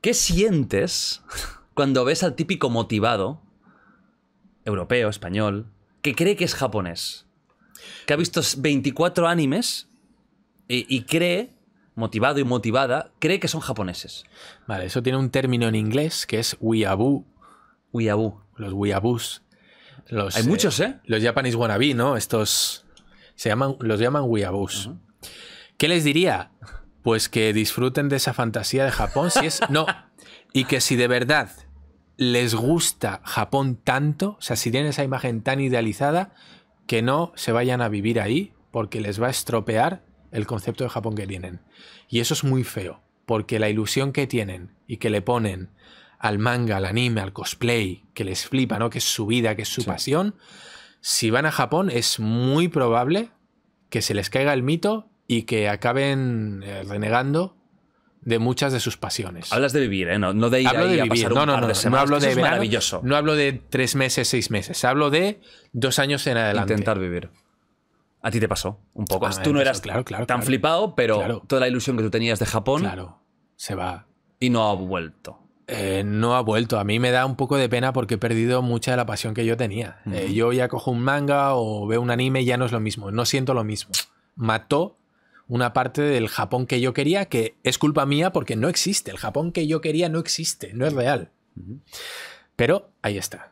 ¿Qué sientes cuando ves al típico motivado, europeo, español, que cree que es japonés? Que ha visto 24 animes y, cree motivado y motivada, cree que son japoneses. Vale, eso tiene un término en inglés que es weeaboo. Weeaboo. Los weeaboos. Hay muchos, eh, ¿eh? Los Japanese wannabe, ¿no? Estos se llaman, los llaman weeaboos. ¿Qué les diría? pues que disfruten de esa fantasía de Japón. Si es, no, y que si de verdad les gusta Japón tanto, o sea, si tienen esa imagen tan idealizada, que no se vayan a vivir ahí porque les va a estropear el concepto de Japón que tienen. Y eso es muy feo, porque la ilusión que tienen y que le ponen al manga, al anime, al cosplay, que les flipa, ¿no? Que es su vida, que es su pasión. Si van a Japón, es muy probable que se les caiga el mito y que acaben eh, renegando de muchas de sus pasiones. Hablas de vivir, ¿eh? No, de ir A pasar un no, de no hablo de maravilloso. No hablo de tres meses, seis meses. Hablo de dos años en adelante. Intentar vivir. A ti te pasó un poco. tú no eras tan flipado, pero toda la ilusión que tú tenías de Japón. Claro, se va. Y no ha vuelto. Eh, no ha vuelto. A mí me da un poco de pena porque he perdido mucha de la pasión que yo tenía. Eh, yo ya cojo un manga o veo un anime y ya no es lo mismo. No siento lo mismo. Mató una parte del Japón que yo quería, que es culpa mía porque no existe. El Japón que yo quería no existe, no es real. Pero ahí está.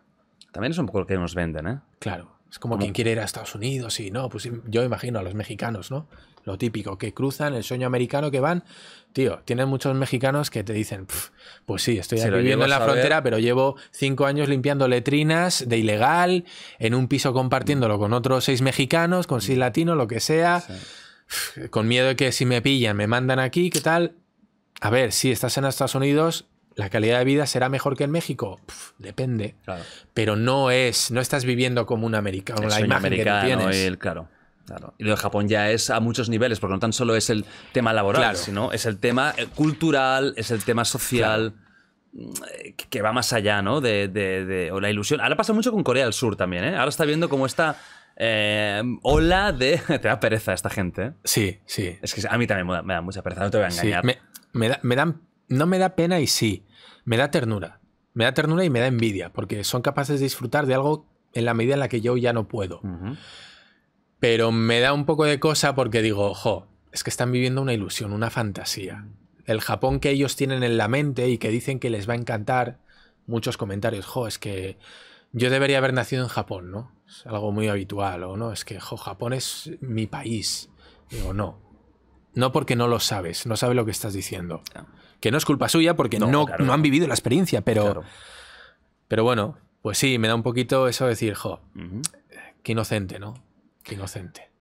También es un poco lo que nos venden, ¿eh? Claro. Es como quien quiere ir a Estados Unidos y no, pues yo imagino a los mexicanos, ¿no? Lo típico, que cruzan el sueño americano que van. Tío, tienen muchos mexicanos que te dicen, pues sí, estoy viviendo en la frontera, pero llevo cinco años limpiando letrinas de ilegal, en un piso compartiéndolo con otros seis mexicanos, con seis latinos, lo que sea con miedo de que si me pillan, me mandan aquí, ¿qué tal? A ver, si estás en Estados Unidos, la calidad de vida será mejor que en México. depende. Pero no es, no estás viviendo como un americano, la imagen que tienes. claro. Y lo de Japón ya es a muchos niveles, porque no tan solo es el tema laboral, sino es el tema eh, cultural, es el tema social, eh, que va más allá, ¿no? De, o la ilusión. Ahora pasa mucho con Corea del Sur también, ¿eh? Ahora está viendo cómo está hola eh, de. Te da pereza esta gente. ¿eh? Sí, sí. Es que a mí también me da, mucha pereza, no te voy a engañar. me, da, me no me da pena y sí. Me da ternura. Me da ternura y me da envidia, porque son capaces de disfrutar de algo en la medida en la que yo ya no puedo. Pero me da un poco de cosa porque digo, jo, es que están viviendo una ilusión, una fantasía. El Japón que ellos tienen en la mente y que dicen que les va a encantar, muchos comentarios, jo, es que yo debería haber nacido en Japón, ¿no? Es algo muy habitual, o no, es que jo, Japón es mi país. Digo, no. No porque no lo sabes, no sabes lo que estás diciendo. Que no es culpa suya porque no, han vivido la experiencia, pero. Pero bueno, pues sí, me da un poquito eso de decir, jo, qué inocente, ¿no? Qué inocente.